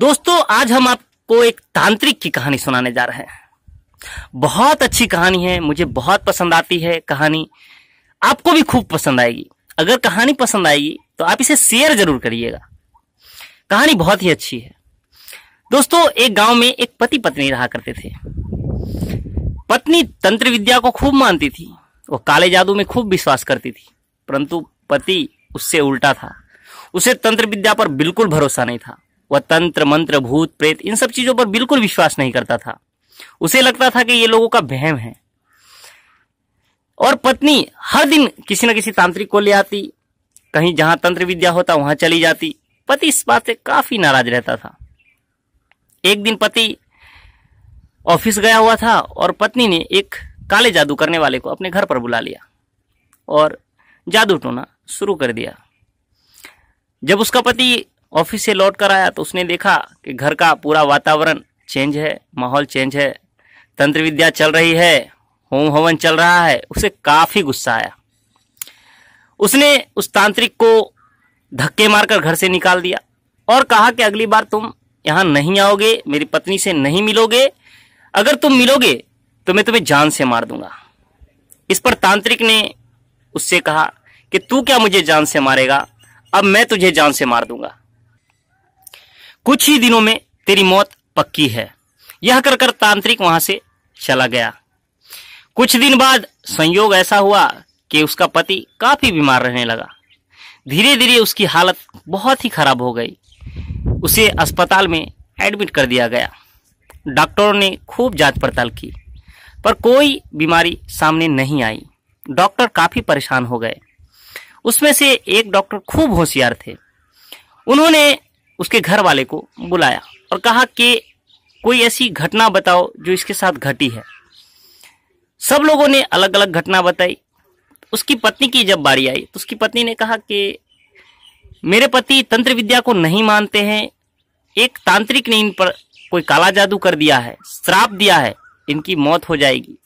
दोस्तों आज हम आपको एक तांत्रिक की कहानी सुनाने जा रहे हैं बहुत अच्छी कहानी है मुझे बहुत पसंद आती है कहानी आपको भी खूब पसंद आएगी अगर कहानी पसंद आएगी तो आप इसे शेयर जरूर करिएगा कहानी बहुत ही अच्छी है दोस्तों एक गांव में एक पति पत्नी रहा करते थे पत्नी तंत्र विद्या को खूब मानती थी वो काले जादू में खूब विश्वास करती थी परंतु पति उससे उल्टा था उसे तंत्र विद्या पर बिल्कुल भरोसा नहीं था वह तंत्र मंत्र भूत प्रेत इन सब चीजों पर बिल्कुल विश्वास नहीं करता था उसे लगता था कि ये लोगों का बहम है और पत्नी हर दिन किसी न किसी तांत्रिक को ले आती कहीं जहां तंत्र विद्या होता वहां चली जाती पति इस बात से काफी नाराज रहता था एक दिन पति ऑफिस गया हुआ था और पत्नी ने एक काले जादू करने वाले को अपने घर पर बुला लिया और जादू टोना शुरू कर दिया जब उसका पति ऑफिस से लौट कर आया तो उसने देखा कि घर का पूरा वातावरण चेंज है माहौल चेंज है तंत्र विद्या चल रही है होम हवन चल रहा है उसे काफ़ी गुस्सा आया उसने उस तांत्रिक को धक्के मारकर घर से निकाल दिया और कहा कि अगली बार तुम यहाँ नहीं आओगे मेरी पत्नी से नहीं मिलोगे अगर तुम मिलोगे तो मैं तुम्हें जान से मार दूंगा इस पर तांत्रिक ने उससे कहा कि तू क्या मुझे जान से मारेगा अब मैं तुझे जान से मार दूंगा कुछ ही दिनों में तेरी मौत पक्की है यह कर कर तांत्रिक वहां से चला गया कुछ दिन बाद संयोग ऐसा हुआ कि उसका पति काफी बीमार रहने लगा धीरे धीरे उसकी हालत बहुत ही खराब हो गई उसे अस्पताल में एडमिट कर दिया गया डॉक्टरों ने खूब जांच पड़ताल की पर कोई बीमारी सामने नहीं आई डॉक्टर काफी परेशान हो गए उसमें से एक डॉक्टर खूब होशियार थे उन्होंने उसके घर वाले को बुलाया और कहा कि कोई ऐसी घटना बताओ जो इसके साथ घटी है सब लोगों ने अलग अलग घटना बताई उसकी पत्नी की जब बारी आई तो उसकी पत्नी ने कहा कि मेरे पति तंत्र विद्या को नहीं मानते हैं एक तांत्रिक ने इन पर कोई काला जादू कर दिया है श्राप दिया है इनकी मौत हो जाएगी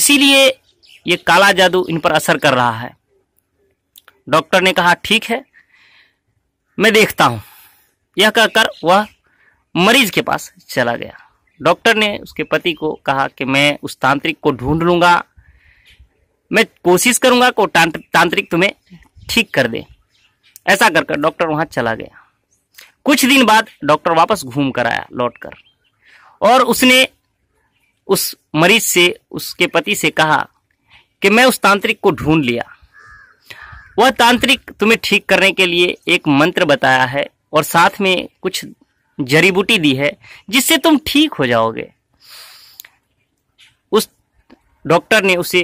इसीलिए ये काला जादू इन पर असर कर रहा है डॉक्टर ने कहा ठीक है मैं देखता हूं यह कहकर वह मरीज के पास चला गया डॉक्टर ने उसके पति को कहा कि मैं उस तांत्रिक को ढूंढ लूंगा मैं कोशिश करूंगा को तांत्रिक तुम्हें ठीक कर दे ऐसा कर कर डॉक्टर वहां चला गया कुछ दिन बाद डॉक्टर वापस घूम कर आया लौट कर और उसने उस मरीज से उसके पति से कहा कि मैं उस तांत्रिक को ढूंढ लिया वह तांत्रिक तुम्हें ठीक करने के लिए एक मंत्र बताया है और साथ में कुछ जड़ी बूटी दी है जिससे तुम ठीक हो जाओगे उस डॉक्टर ने उसे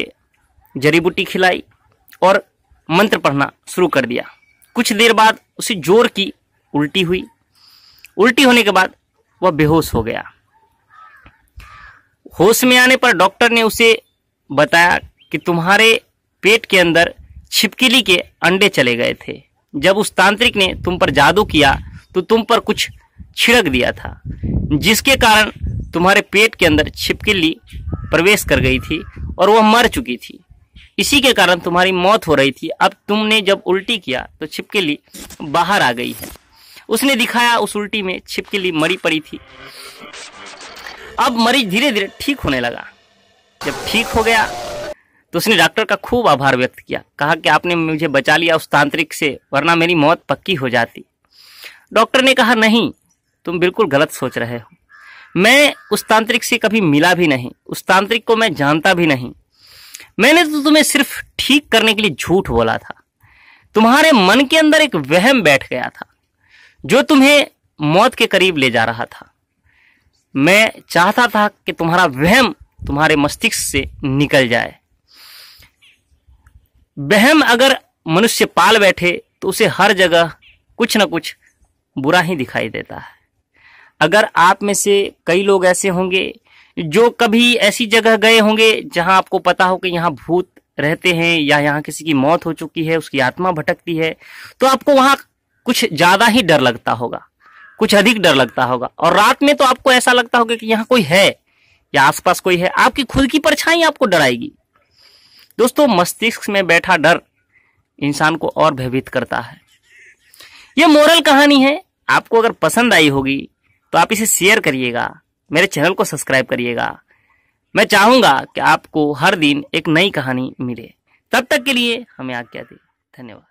जड़ी बूटी खिलाई और मंत्र पढ़ना शुरू कर दिया कुछ देर बाद उसे जोर की उल्टी हुई उल्टी होने के बाद वह बेहोश हो गया होश में आने पर डॉक्टर ने उसे बताया कि तुम्हारे पेट के अंदर छिपकली के अंडे चले गए थे जब उस तांत्रिक ने तुम पर जादू किया तो तुम पर कुछ छिड़क दिया था जिसके कारण तुम्हारे पेट के अंदर छिपकली प्रवेश कर गई थी और वह मर चुकी थी इसी के कारण तुम्हारी मौत हो रही थी अब तुमने जब उल्टी किया तो छिपकली बाहर आ गई है उसने दिखाया उस उल्टी में छिपकली मरी पड़ी थी अब मरीज धीरे धीरे ठीक होने लगा जब ठीक हो गया तो उसने डॉक्टर का खूब आभार व्यक्त किया कहा कि आपने मुझे बचा लिया उस तांत्रिक से वरना मेरी मौत पक्की हो जाती डॉक्टर ने कहा नहीं तुम बिल्कुल गलत सोच रहे हो मैं उस तांत्रिक से कभी मिला भी नहीं उस तांत्रिक को मैं जानता भी नहीं मैंने तो तुम्हें सिर्फ ठीक करने के लिए झूठ बोला था तुम्हारे मन के अंदर एक वहम बैठ गया था जो तुम्हें मौत के करीब ले जा रहा था मैं चाहता था कि तुम्हारा वहम तुम्हारे मस्तिष्क से निकल जाए बहम अगर मनुष्य पाल बैठे तो उसे हर जगह कुछ ना कुछ बुरा ही दिखाई देता है अगर आप में से कई लोग ऐसे होंगे जो कभी ऐसी जगह गए होंगे जहां आपको पता हो कि यहाँ भूत रहते हैं या यहाँ किसी की मौत हो चुकी है उसकी आत्मा भटकती है तो आपको वहां कुछ ज़्यादा ही डर लगता होगा कुछ अधिक डर लगता होगा और रात में तो आपको ऐसा लगता होगा कि यहाँ कोई है या आसपास कोई है आपकी खुद की परछाई आपको डराएगी दोस्तों मस्तिष्क में बैठा डर इंसान को और भयभीत करता है ये मोरल कहानी है आपको अगर पसंद आई होगी तो आप इसे शेयर करिएगा मेरे चैनल को सब्सक्राइब करिएगा मैं चाहूंगा कि आपको हर दिन एक नई कहानी मिले तब तक के लिए हमें आज्ञा दी धन्यवाद